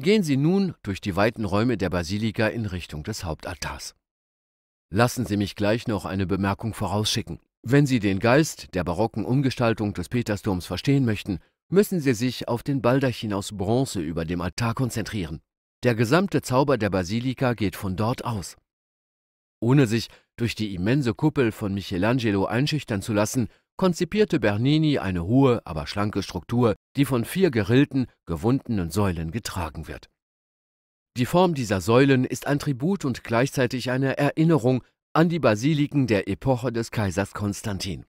Gehen Sie nun durch die weiten Räume der Basilika in Richtung des Hauptaltars. Lassen Sie mich gleich noch eine Bemerkung vorausschicken. Wenn Sie den Geist der barocken Umgestaltung des Petersdoms verstehen möchten, müssen Sie sich auf den Baldachin aus Bronze über dem Altar konzentrieren. Der gesamte Zauber der Basilika geht von dort aus. Ohne sich durch die immense Kuppel von Michelangelo einschüchtern zu lassen, konzipierte Bernini eine hohe, aber schlanke Struktur, die von vier gerillten, gewundenen Säulen getragen wird. Die Form dieser Säulen ist ein Tribut und gleichzeitig eine Erinnerung an die Basiliken der Epoche des Kaisers Konstantin.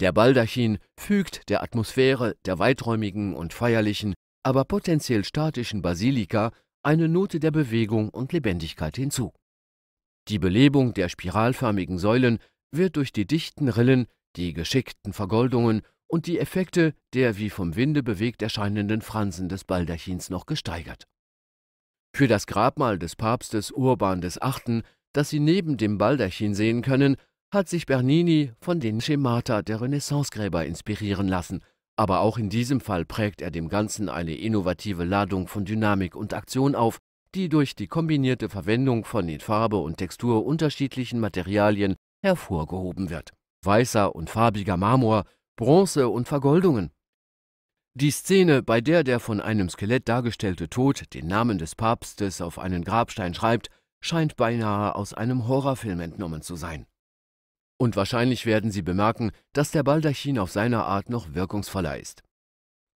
Der Baldachin fügt der Atmosphäre der weiträumigen und feierlichen, aber potenziell statischen Basilika eine Note der Bewegung und Lebendigkeit hinzu. Die Belebung der spiralförmigen Säulen wird durch die dichten Rillen die geschickten Vergoldungen und die Effekte der wie vom Winde bewegt erscheinenden Fransen des Baldachins noch gesteigert. Für das Grabmal des Papstes Urban VIII., das Sie neben dem Baldachin sehen können, hat sich Bernini von den Schemata der Renaissancegräber inspirieren lassen, aber auch in diesem Fall prägt er dem Ganzen eine innovative Ladung von Dynamik und Aktion auf, die durch die kombinierte Verwendung von in Farbe und Textur unterschiedlichen Materialien hervorgehoben wird weißer und farbiger Marmor, Bronze und Vergoldungen. Die Szene, bei der der von einem Skelett dargestellte Tod den Namen des Papstes auf einen Grabstein schreibt, scheint beinahe aus einem Horrorfilm entnommen zu sein. Und wahrscheinlich werden Sie bemerken, dass der Baldachin auf seiner Art noch wirkungsvoller ist.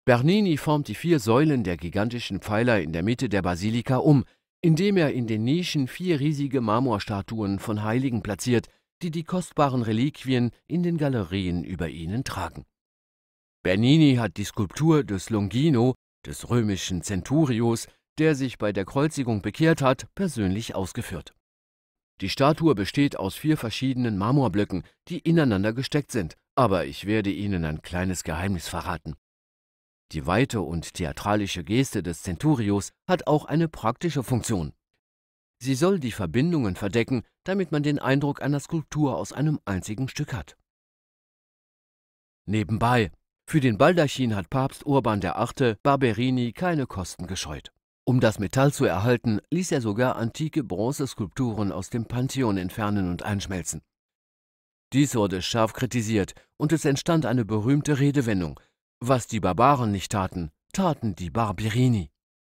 Bernini formt die vier Säulen der gigantischen Pfeiler in der Mitte der Basilika um, indem er in den Nischen vier riesige Marmorstatuen von Heiligen platziert, die die kostbaren Reliquien in den Galerien über ihnen tragen. Bernini hat die Skulptur des Longino, des römischen Centurios, der sich bei der Kreuzigung bekehrt hat, persönlich ausgeführt. Die Statue besteht aus vier verschiedenen Marmorblöcken, die ineinander gesteckt sind, aber ich werde Ihnen ein kleines Geheimnis verraten. Die weite und theatralische Geste des Centurios hat auch eine praktische Funktion. Sie soll die Verbindungen verdecken, damit man den Eindruck einer Skulptur aus einem einzigen Stück hat. Nebenbei, für den Baldachin hat Papst Urban VIII. Barberini keine Kosten gescheut. Um das Metall zu erhalten, ließ er sogar antike Bronzeskulpturen aus dem Pantheon entfernen und einschmelzen. Dies wurde scharf kritisiert und es entstand eine berühmte Redewendung: Was die Barbaren nicht taten, taten die Barberini.